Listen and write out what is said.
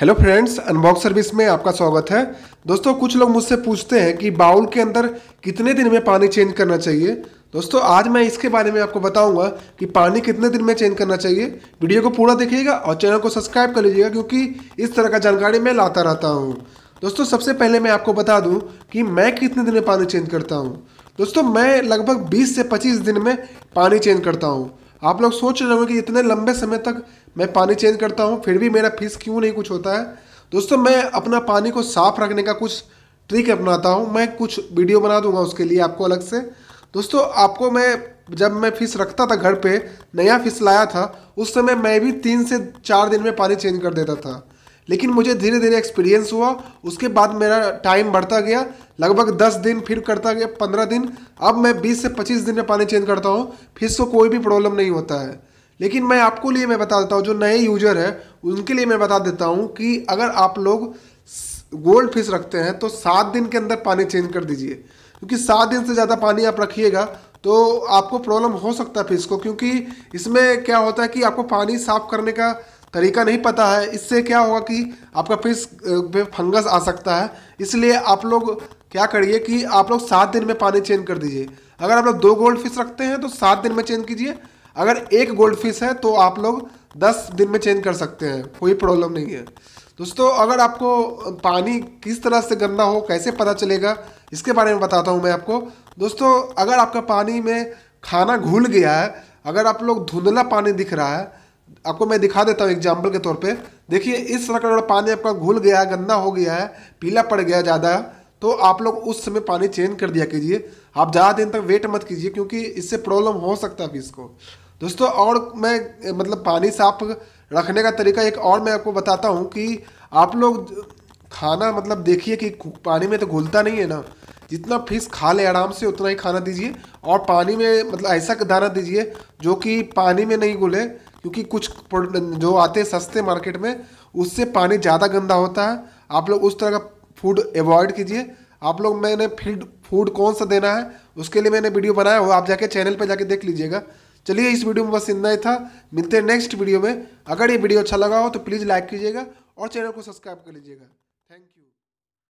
hello friends unbox service में आपका स्वागत है दोस्तों कुछ लोग मुझसे पूछते हैं कि बाउल के अंदर कितने दिन में पानी चेंज करना चाहिए दोस्तों आज मैं इसके बारे में आपको बताऊंगा कि पानी कितने दिन में चेंज करना चाहिए वीडियो को पूरा देखिएगा और चैनल को सब्सक्राइब कर लीजिएगा क्योंकि इस तरह का जानकारी मैं लाता रहता हूँ दोस्तों सबसे पहले मैं आपको बता दूँ कि मैं कितने दिन में पानी चेंज करता हूँ दोस्तों मैं लगभग बीस से पच्चीस दिन में पानी चेंज करता हूँ आप लोग सोच रहे होंगे कि इतने लंबे समय तक मैं पानी चेंज करता हूँ फिर भी मेरा फ़ीस क्यों नहीं कुछ होता है दोस्तों मैं अपना पानी को साफ रखने का कुछ ट्रिक अपनाता हूँ मैं कुछ वीडियो बना दूंगा उसके लिए आपको अलग से दोस्तों आपको मैं जब मैं फ़ीस रखता था घर पे नया फीस लाया था उस समय मैं भी तीन से चार दिन में पानी चेंज कर देता था लेकिन मुझे धीरे धीरे एक्सपीरियंस हुआ उसके बाद मेरा टाइम बढ़ता गया लगभग दस दिन फिर करता गया पंद्रह दिन अब मैं बीस से पच्चीस दिन में पानी चेंज करता हूँ फिर को कोई भी प्रॉब्लम नहीं होता है लेकिन मैं आपको लिए मैं बता देता हूँ जो नए यूजर है उनके लिए मैं बता देता हूँ कि अगर आप लोग गोल्ड फिश रखते हैं तो सात दिन के अंदर पानी चेंज कर दीजिए क्योंकि सात दिन से ज़्यादा पानी आप रखिएगा तो आपको प्रॉब्लम हो सकता है फिश को क्योंकि इसमें क्या होता है कि आपको पानी साफ करने का तरीका नहीं पता है इससे क्या होगा कि आपका फिश फंगस आ सकता है इसलिए आप लोग क्या करिए कि आप लोग सात दिन में पानी चेंज कर दीजिए अगर आप लोग दो गोल्ड फिश रखते हैं तो सात दिन में चेंज कीजिए अगर एक गोल्ड फिश है तो आप लोग दस दिन में चेंज कर सकते हैं कोई प्रॉब्लम नहीं है दोस्तों अगर आपको पानी किस तरह से गंदा हो कैसे पता चलेगा इसके बारे में बताता हूँ मैं आपको दोस्तों अगर आपका पानी में खाना घुल गया है अगर आप लोग धुंधला पानी दिख रहा है आपको मैं दिखा देता हूँ एग्जाम्पल के तौर पे देखिए इस तरह का पानी आपका घुल गया गंदा हो गया है पीला पड़ गया ज़्यादा तो आप लोग उस समय पानी चेंज कर दिया कीजिए आप ज़्यादा दिन तक वेट मत कीजिए क्योंकि इससे प्रॉब्लम हो सकता है फिश को दोस्तों और मैं मतलब पानी साफ रखने का तरीका एक और मैं आपको बताता हूँ कि आप लोग खाना मतलब देखिए कि पानी में तो घुलता नहीं है ना जितना फिश खा ले आराम से उतना ही खाना दीजिए और पानी में मतलब ऐसा दाना दीजिए जो कि पानी में नहीं घुले क्योंकि कुछ जो आते हैं सस्ते मार्केट में उससे पानी ज़्यादा गंदा होता है आप लोग उस तरह का फूड अवॉइड कीजिए आप लोग मैंने फील्ड फूड कौन सा देना है उसके लिए मैंने वीडियो बनाया हुआ आप जाके चैनल पर जाके देख लीजिएगा चलिए इस वीडियो में बस इतना ही था मिलते हैं नेक्स्ट वीडियो में अगर ये वीडियो अच्छा लगा हो तो प्लीज़ लाइक कीजिएगा और चैनल को सब्सक्राइब कर लीजिएगा थैंक यू